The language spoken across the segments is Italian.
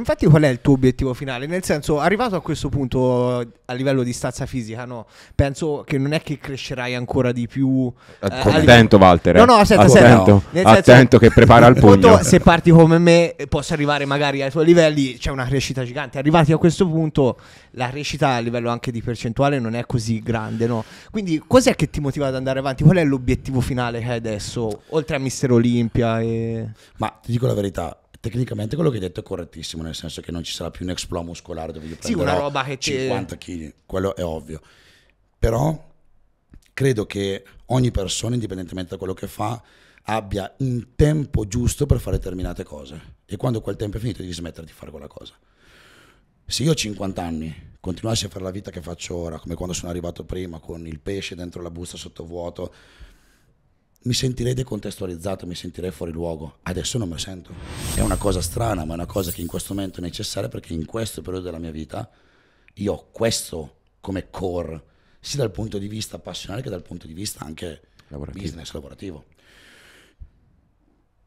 Infatti, qual è il tuo obiettivo finale? Nel senso, arrivato a questo punto a livello di stazza fisica, no? Penso che non è che crescerai ancora di più. Eh, Contento, Walter. Eh. No, no, aspetta, attento, aspetta, no. attento che prepara il punto. Se parti come me, posso arrivare magari ai tuoi livelli, c'è una crescita gigante. Arrivati a questo punto, la crescita a livello anche di percentuale non è così grande, no? Quindi, cos'è che ti motiva ad andare avanti? Qual è l'obiettivo finale che hai adesso, oltre a Mister Olimpia? E... Ma ti dico la verità tecnicamente quello che hai detto è correttissimo, nel senso che non ci sarà più un exploit muscolare dove io sì, una roba che 50 kg, te... quello è ovvio. Però credo che ogni persona, indipendentemente da quello che fa, abbia un tempo giusto per fare determinate cose. E quando quel tempo è finito devi smettere di fare quella cosa. Se io ho 50 anni continuassi a fare la vita che faccio ora, come quando sono arrivato prima, con il pesce dentro la busta sottovuoto, mi sentirei decontestualizzato, mi sentirei fuori luogo. Adesso non me lo sento. È una cosa strana, ma è una cosa che in questo momento è necessaria perché in questo periodo della mia vita io ho questo come core, sia dal punto di vista passionale che dal punto di vista anche lavorativo. business lavorativo.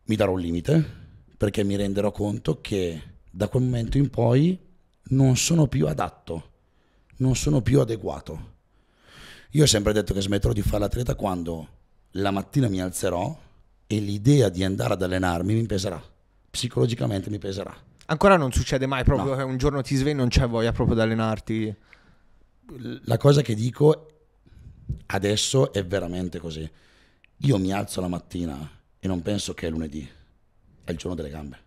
Mi darò un limite perché mi renderò conto che da quel momento in poi non sono più adatto, non sono più adeguato. Io ho sempre detto che smetterò di fare l'atleta quando la mattina mi alzerò e l'idea di andare ad allenarmi mi peserà, psicologicamente mi peserà. Ancora non succede mai proprio no. che un giorno ti svegli e non c'è voglia proprio di allenarti. La cosa che dico adesso è veramente così. Io mi alzo la mattina e non penso che è lunedì, è il giorno delle gambe.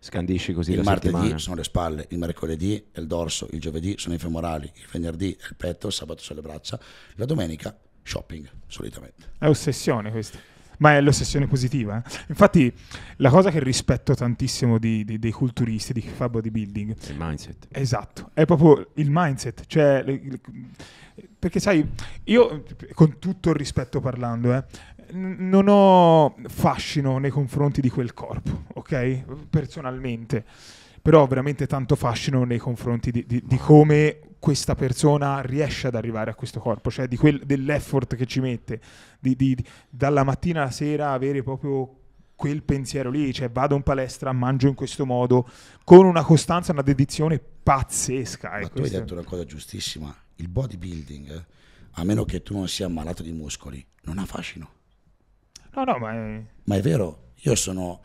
Scandisci così il la martedì settimana. sono le spalle, il mercoledì è il dorso, il giovedì sono i femorali, il venerdì è il petto, il sabato sono le braccia, la domenica shopping, solitamente. È ossessione questa. Ma è l'ossessione positiva. Eh. Infatti, la cosa che rispetto tantissimo di, di, dei culturisti, di chi fa bodybuilding. Il mindset. Esatto, è proprio il mindset. Cioè, le, le, perché sai, io con tutto il rispetto parlando, eh, non ho fascino nei confronti di quel corpo, ok? Personalmente però ho veramente tanto fascino nei confronti di, di, di come questa persona riesce ad arrivare a questo corpo, cioè quel, dell'effort che ci mette, di, di, dalla mattina alla sera avere proprio quel pensiero lì, cioè vado in palestra, mangio in questo modo, con una costanza, una dedizione pazzesca. Ma eh, tu hai detto una cosa giustissima, il bodybuilding, eh, a meno che tu non sia ammalato di muscoli, non ha fascino. No, no, ma è... Ma è vero, io sono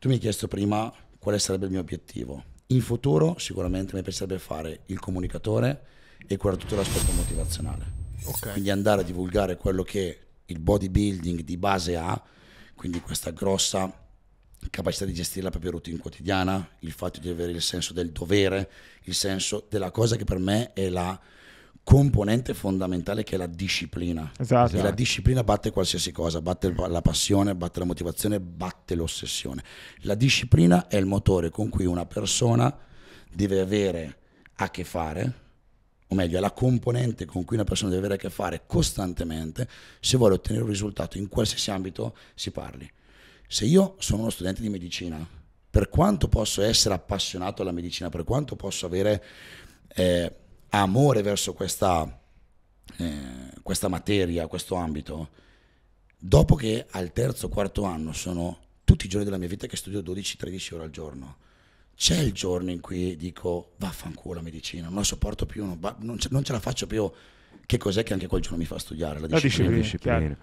tu mi hai chiesto prima quale sarebbe il mio obiettivo. In futuro sicuramente mi piacerebbe fare il comunicatore e curare tutto l'aspetto motivazionale. Okay. Quindi andare a divulgare quello che il bodybuilding di base ha, quindi questa grossa capacità di gestire la propria routine quotidiana, il fatto di avere il senso del dovere, il senso della cosa che per me è la componente fondamentale che è la disciplina. Esatto. E la disciplina batte qualsiasi cosa, batte la passione, batte la motivazione, batte l'ossessione. La disciplina è il motore con cui una persona deve avere a che fare, o meglio, è la componente con cui una persona deve avere a che fare costantemente se vuole ottenere un risultato in qualsiasi ambito si parli. Se io sono uno studente di medicina, per quanto posso essere appassionato alla medicina, per quanto posso avere... Eh, amore verso questa, eh, questa materia, questo ambito, dopo che al terzo, quarto anno sono tutti i giorni della mia vita che studio 12-13 ore al giorno, c'è il giorno in cui dico vaffanculo la medicina, non la sopporto più, non, non, ce, non ce la faccio più che cos'è che anche quel giorno mi fa studiare la disciplina. La disciplina,